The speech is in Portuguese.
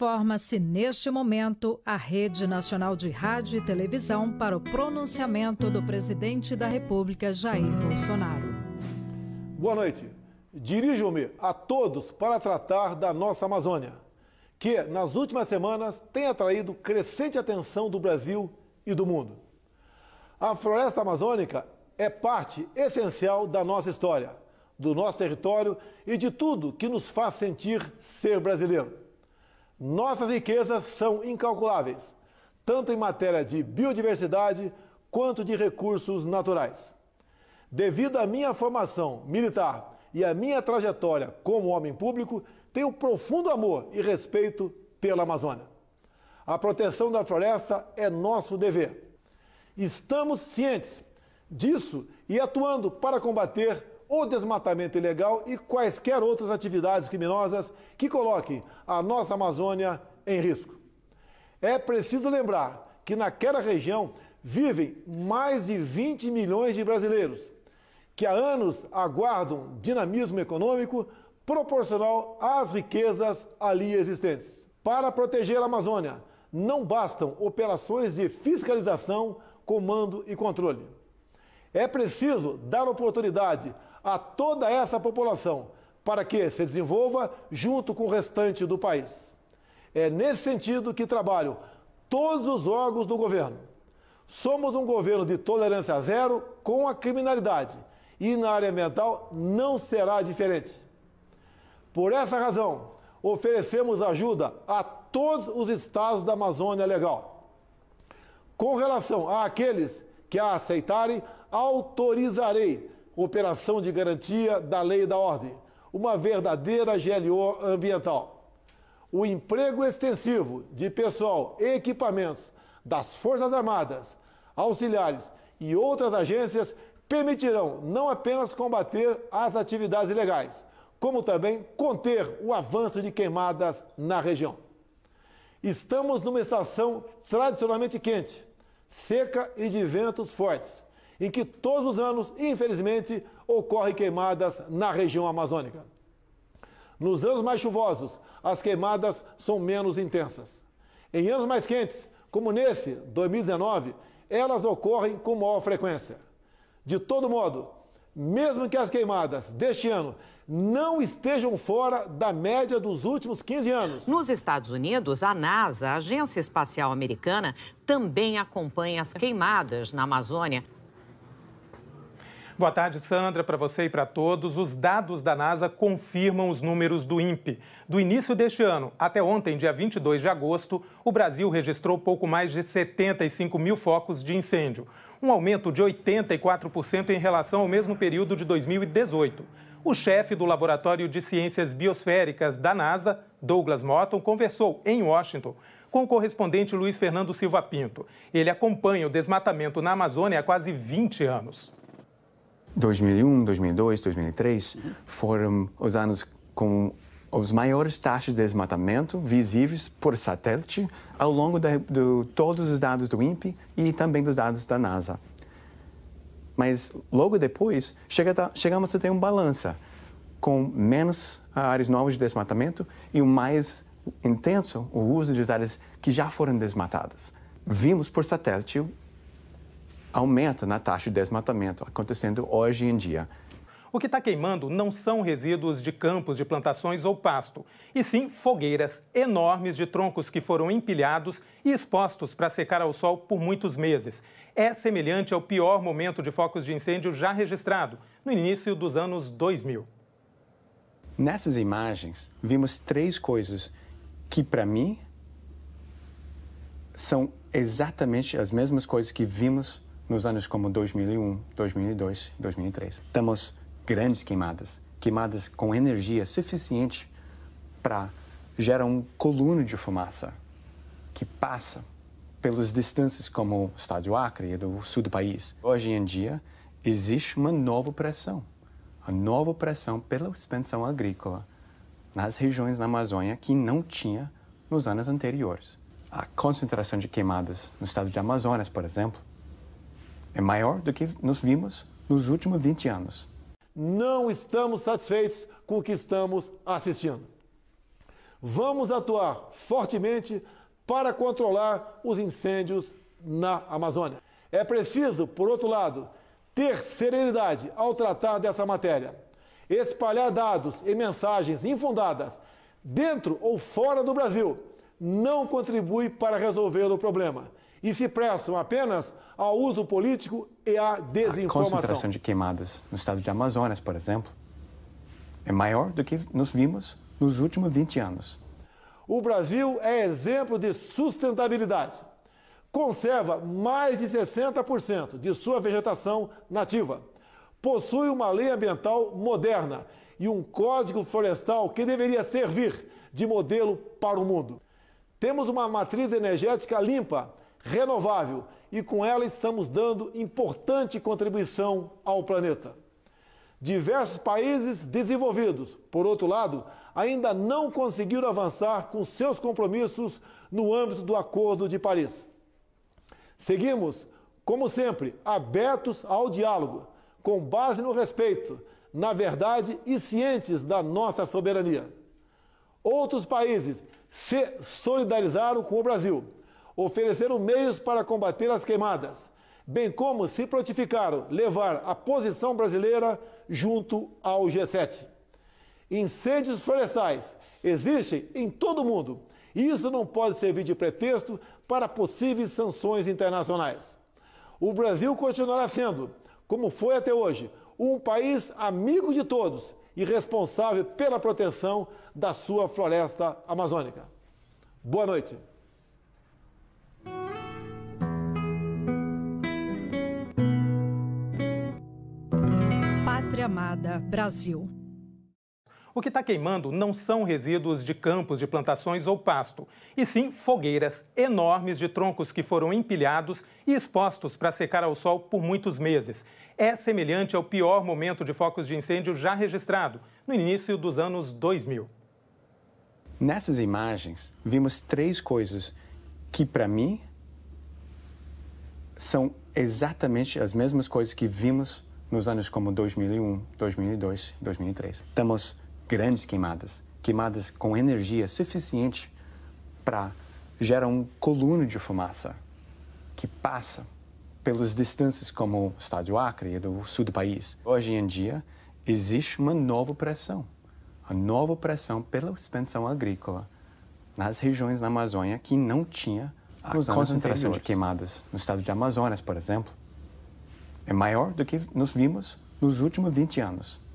Forma-se neste momento a Rede Nacional de Rádio e Televisão para o pronunciamento do presidente da República, Jair Bolsonaro. Boa noite. Dirijo-me a todos para tratar da nossa Amazônia, que nas últimas semanas tem atraído crescente atenção do Brasil e do mundo. A floresta amazônica é parte essencial da nossa história, do nosso território e de tudo que nos faz sentir ser brasileiro. Nossas riquezas são incalculáveis, tanto em matéria de biodiversidade quanto de recursos naturais. Devido à minha formação militar e à minha trajetória como homem público, tenho profundo amor e respeito pela Amazônia. A proteção da floresta é nosso dever. Estamos cientes disso e atuando para combater o desmatamento ilegal e quaisquer outras atividades criminosas que coloquem a nossa Amazônia em risco. É preciso lembrar que naquela região vivem mais de 20 milhões de brasileiros, que há anos aguardam dinamismo econômico proporcional às riquezas ali existentes. Para proteger a Amazônia, não bastam operações de fiscalização, comando e controle. É preciso dar oportunidade a toda essa população para que se desenvolva junto com o restante do país. É nesse sentido que trabalho todos os órgãos do governo. Somos um governo de tolerância zero com a criminalidade e na área ambiental não será diferente. Por essa razão, oferecemos ajuda a todos os estados da Amazônia Legal. Com relação àqueles que a aceitarem, autorizarei operação de garantia da lei e da ordem, uma verdadeira GLO ambiental. O emprego extensivo de pessoal e equipamentos das Forças Armadas, auxiliares e outras agências permitirão não apenas combater as atividades ilegais, como também conter o avanço de queimadas na região. Estamos numa estação tradicionalmente quente, seca e de ventos fortes em que todos os anos, infelizmente, ocorrem queimadas na região amazônica. Nos anos mais chuvosos, as queimadas são menos intensas. Em anos mais quentes, como nesse, 2019, elas ocorrem com maior frequência. De todo modo, mesmo que as queimadas deste ano não estejam fora da média dos últimos 15 anos. Nos Estados Unidos, a NASA, a Agência Espacial Americana, também acompanha as queimadas na Amazônia Boa tarde, Sandra, para você e para todos. Os dados da NASA confirmam os números do INPE. Do início deste ano até ontem, dia 22 de agosto, o Brasil registrou pouco mais de 75 mil focos de incêndio, um aumento de 84% em relação ao mesmo período de 2018. O chefe do Laboratório de Ciências Biosféricas da NASA, Douglas Motton, conversou em Washington com o correspondente Luiz Fernando Silva Pinto. Ele acompanha o desmatamento na Amazônia há quase 20 anos. 2001, 2002, 2003 foram os anos com os maiores taxas de desmatamento visíveis por satélite ao longo de, todos os dados do INPE e também dos dados da NASA. Mas logo depois, chega a, chegamos a ter uma balança com menos áreas novas de desmatamento e o mais intenso o uso de áreas que já foram desmatadas. Vimos por satélite aumenta na taxa de desmatamento acontecendo hoje em dia. O que está queimando não são resíduos de campos, de plantações ou pasto, e sim fogueiras enormes de troncos que foram empilhados e expostos para secar ao sol por muitos meses. É semelhante ao pior momento de focos de incêndio já registrado, no início dos anos 2000. Nessas imagens, vimos três coisas que, para mim, são exatamente as mesmas coisas que vimos nos anos como 2001, 2002 2003. Temos grandes queimadas, queimadas com energia suficiente para gerar um coluno de fumaça que passa pelas distâncias como o estádio Acre e do sul do país. Hoje em dia, existe uma nova pressão, a nova pressão pela expansão agrícola nas regiões da Amazônia que não tinha nos anos anteriores. A concentração de queimadas no estado de Amazonas, por exemplo, é maior do que nos vimos nos últimos 20 anos. Não estamos satisfeitos com o que estamos assistindo. Vamos atuar fortemente para controlar os incêndios na Amazônia. É preciso, por outro lado, ter serenidade ao tratar dessa matéria, espalhar dados e mensagens infundadas dentro ou fora do Brasil não contribui para resolver o problema e se prestam apenas ao uso político e à desinformação. A concentração de queimadas no estado de Amazonas, por exemplo, é maior do que nos vimos nos últimos 20 anos. O Brasil é exemplo de sustentabilidade. Conserva mais de 60% de sua vegetação nativa. Possui uma lei ambiental moderna e um código florestal que deveria servir de modelo para o mundo. Temos uma matriz energética limpa renovável e com ela estamos dando importante contribuição ao planeta. Diversos países desenvolvidos, por outro lado, ainda não conseguiram avançar com seus compromissos no âmbito do Acordo de Paris. Seguimos, como sempre, abertos ao diálogo, com base no respeito, na verdade e cientes da nossa soberania. Outros países se solidarizaram com o Brasil ofereceram meios para combater as queimadas, bem como se prontificaram levar a posição brasileira junto ao G7. Incêndios florestais existem em todo o mundo e isso não pode servir de pretexto para possíveis sanções internacionais. O Brasil continuará sendo, como foi até hoje, um país amigo de todos e responsável pela proteção da sua floresta amazônica. Boa noite. pátria amada, Brasil. O que está queimando não são resíduos de campos de plantações ou pasto, e sim fogueiras enormes de troncos que foram empilhados e expostos para secar ao sol por muitos meses. É semelhante ao pior momento de focos de incêndio já registrado, no início dos anos 2000. Nessas imagens, vimos três coisas que, para mim, são exatamente as mesmas coisas que vimos nos anos como 2001, 2002, 2003. Temos grandes queimadas, queimadas com energia suficiente para gerar um coluno de fumaça que passa pelas distâncias como o estado do Acre e do sul do país. Hoje em dia, existe uma nova pressão, a nova pressão pela expansão agrícola nas regiões da Amazônia que não tinha a concentração de queimadas. No estado de Amazonas, por exemplo, é maior do que nos vimos nos últimos 20 anos.